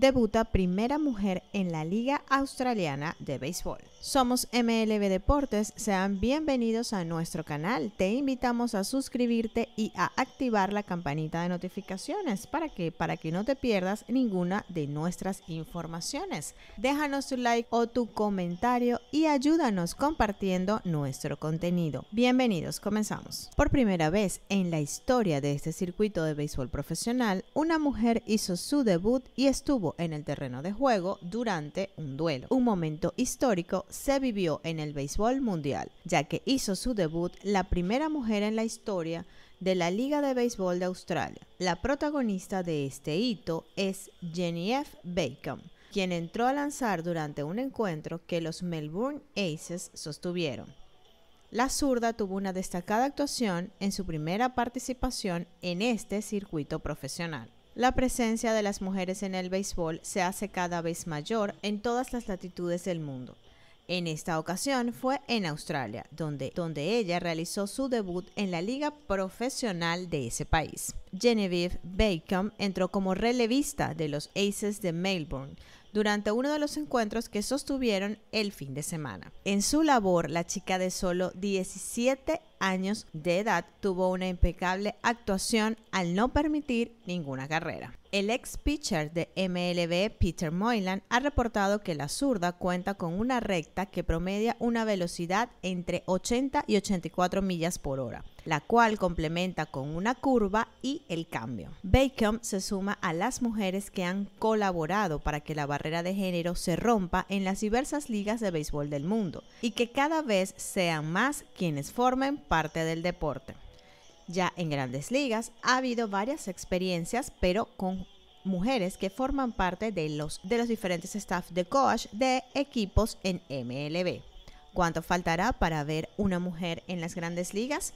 debuta primera mujer en la Liga Australiana de Béisbol. Somos MLB Deportes, sean bienvenidos a nuestro canal. Te invitamos a suscribirte y a activar la campanita de notificaciones para que para que no te pierdas ninguna de nuestras informaciones. Déjanos tu like o tu comentario y ayúdanos compartiendo nuestro contenido. Bienvenidos, comenzamos. Por primera vez en la historia de este circuito de béisbol profesional, una mujer hizo su debut y estuvo en el terreno de juego durante un duelo. Un momento histórico se vivió en el béisbol mundial, ya que hizo su debut la primera mujer en la historia de la Liga de Béisbol de Australia. La protagonista de este hito es Jenny F. Bacon, quien entró a lanzar durante un encuentro que los Melbourne Aces sostuvieron. La zurda tuvo una destacada actuación en su primera participación en este circuito profesional. La presencia de las mujeres en el béisbol se hace cada vez mayor en todas las latitudes del mundo. En esta ocasión fue en Australia, donde, donde, ella realizó su debut en la liga profesional de ese país. Genevieve Bacon entró como relevista de los Aces de Melbourne, durante uno de los encuentros que sostuvieron el fin de semana. En su labor, la chica de solo 17 años de edad tuvo una impecable actuación al no permitir ninguna carrera. El ex pitcher de MLB Peter Moylan ha reportado que la zurda cuenta con una recta que promedia una velocidad entre 80 y 84 millas por hora la cual complementa con una curva y el cambio. Bacon se suma a las mujeres que han colaborado para que la barrera de género se rompa en las diversas ligas de béisbol del mundo y que cada vez sean más quienes formen parte del deporte. Ya en grandes ligas ha habido varias experiencias, pero con mujeres que forman parte de los, de los diferentes staff de coach de equipos en MLB. ¿Cuánto faltará para ver una mujer en las grandes ligas?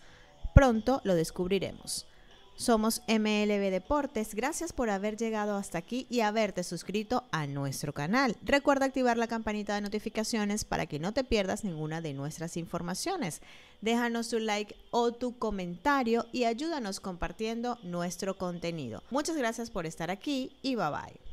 Pronto lo descubriremos. Somos MLB Deportes, gracias por haber llegado hasta aquí y haberte suscrito a nuestro canal. Recuerda activar la campanita de notificaciones para que no te pierdas ninguna de nuestras informaciones. Déjanos tu like o tu comentario y ayúdanos compartiendo nuestro contenido. Muchas gracias por estar aquí y bye bye.